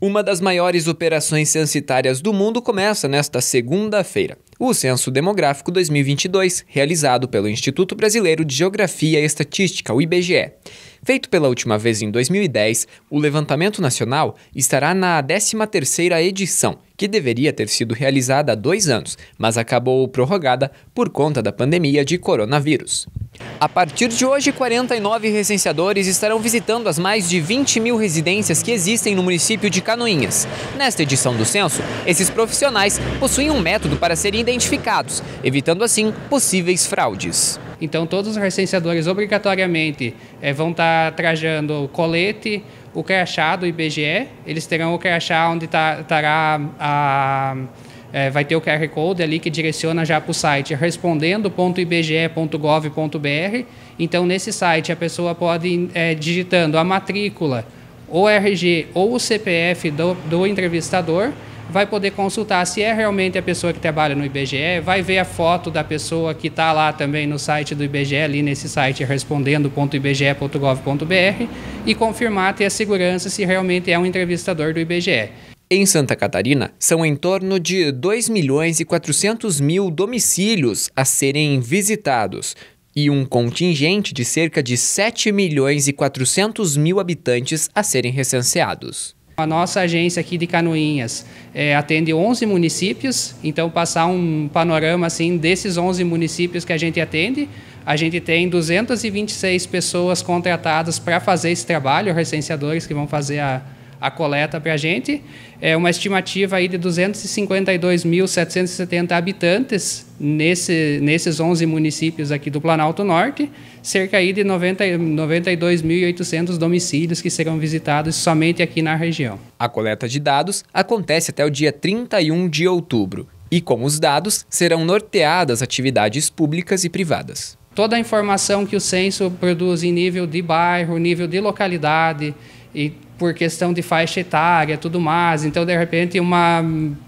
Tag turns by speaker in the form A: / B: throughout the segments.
A: Uma das maiores operações censitárias do mundo começa nesta segunda-feira. O Censo Demográfico 2022, realizado pelo Instituto Brasileiro de Geografia e Estatística, o IBGE. Feito pela última vez em 2010, o levantamento nacional estará na 13ª edição, que deveria ter sido realizada há dois anos, mas acabou prorrogada por conta da pandemia de coronavírus. A partir de hoje, 49 recenseadores estarão visitando as mais de 20 mil residências que existem no município de Canoinhas. Nesta edição do censo, esses profissionais possuem um método para serem identificados, evitando assim possíveis fraudes. Então, todos os recenseadores obrigatoriamente
B: é, vão estar tá trajando o colete, o crachá do IBGE, eles terão o crachá onde estará tá, a é, vai ter o QR Code ali que direciona já para o site respondendo.ibge.gov.br. Então, nesse site, a pessoa pode, é, digitando a matrícula, o RG ou o CPF do, do entrevistador, vai poder consultar se é realmente a pessoa que trabalha no IBGE, vai ver a foto da pessoa que está lá também no site do IBGE, ali nesse site respondendo.ibge.gov.br, e confirmar, ter a segurança se realmente é um entrevistador
A: do IBGE. Em Santa Catarina, são em torno de 2 milhões e 400 mil domicílios a serem visitados e um contingente de cerca de 7 milhões e 400 mil habitantes a serem recenseados. A nossa
B: agência aqui de Canoinhas é, atende 11 municípios, então passar um panorama assim desses 11 municípios que a gente atende, a gente tem 226 pessoas contratadas para fazer esse trabalho, recenseadores que vão fazer a, a coleta para a gente, é uma estimativa aí de 252.770 habitantes nesse, nesses 11 municípios aqui do Planalto Norte, cerca aí de 92.800 domicílios que serão visitados somente aqui na região. A
A: coleta de dados acontece até o dia 31 de outubro e com os dados serão norteadas atividades públicas e privadas.
B: Toda a informação que o censo produz em nível de bairro, nível de localidade e por questão de faixa etária, tudo mais. Então, de repente, uma,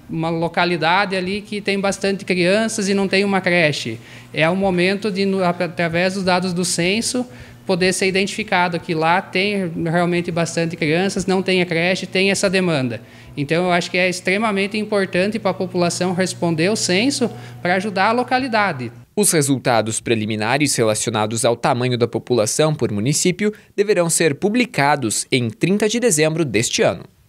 B: uma localidade ali que tem bastante crianças e não tem uma creche. É o momento de, através dos dados do censo, poder ser identificado que lá tem realmente bastante crianças, não tem a creche, tem essa demanda. Então, eu acho que é extremamente importante para a população responder o censo
A: para ajudar a localidade os resultados preliminares relacionados ao tamanho da população por município deverão ser publicados em 30 de dezembro deste ano.